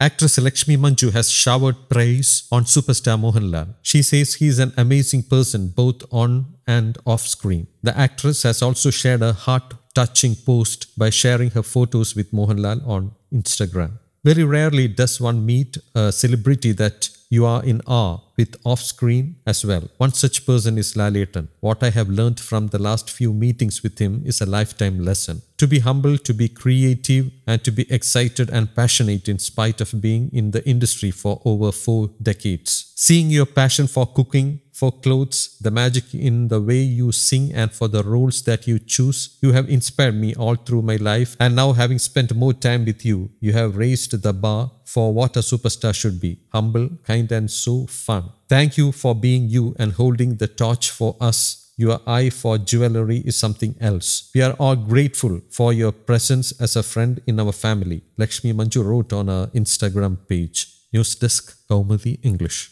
Actress Lakshmi Manju has showered praise on superstar Mohanlal. She says he is an amazing person both on and off screen. The actress has also shared a heart-touching post by sharing her photos with Mohanlal on Instagram. Very rarely does one meet a celebrity that you are in awe with off screen as well. One such person is Lalaton. What I have learned from the last few meetings with him is a lifetime lesson. To be humble, to be creative, and to be excited and passionate in spite of being in the industry for over four decades. Seeing your passion for cooking, for clothes, the magic in the way you sing, and for the roles that you choose. You have inspired me all through my life, and now having spent more time with you, you have raised the bar for what a superstar should be humble, kind, and so fun. Thank you for being you and holding the torch for us your eye for jewelry is something else. We are all grateful for your presence as a friend in our family. Lakshmi Manju wrote on our Instagram page. News Desk, Kaumadi English.